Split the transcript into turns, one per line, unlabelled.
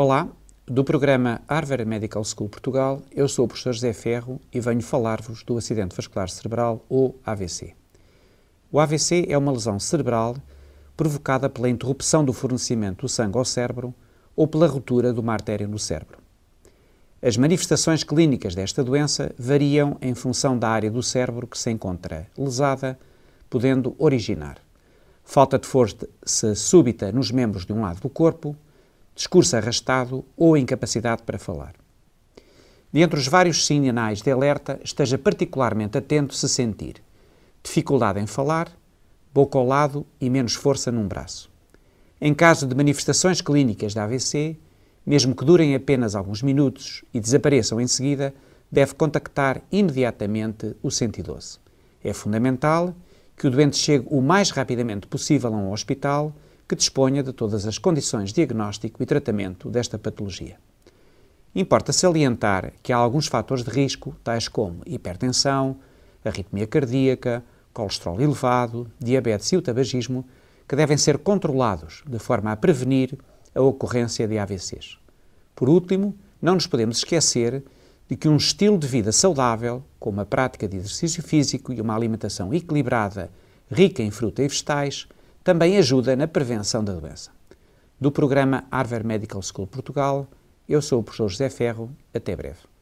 Olá, do programa Harvard Medical School Portugal, eu sou o professor José Ferro e venho falar-vos do acidente vascular cerebral ou AVC. O AVC é uma lesão cerebral provocada pela interrupção do fornecimento do sangue ao cérebro ou pela ruptura de uma artéria no cérebro. As manifestações clínicas desta doença variam em função da área do cérebro que se encontra lesada, podendo originar falta de força súbita nos membros de um lado do corpo, discurso arrastado ou incapacidade para falar. Dentre os vários sinais de alerta, esteja particularmente atento se sentir dificuldade em falar, boca ao lado e menos força num braço. Em caso de manifestações clínicas da AVC, mesmo que durem apenas alguns minutos e desapareçam em seguida, deve contactar imediatamente o 112. É fundamental que o doente chegue o mais rapidamente possível a um hospital que disponha de todas as condições de diagnóstico e tratamento desta patologia. Importa salientar que há alguns fatores de risco, tais como hipertensão, arritmia cardíaca, colesterol elevado, diabetes e o tabagismo, que devem ser controlados de forma a prevenir a ocorrência de AVCs. Por último, não nos podemos esquecer de que um estilo de vida saudável, com uma prática de exercício físico e uma alimentação equilibrada, rica em fruta e vegetais, também ajuda na prevenção da doença. Do programa Harvard Medical School Portugal, eu sou o professor José Ferro. Até breve.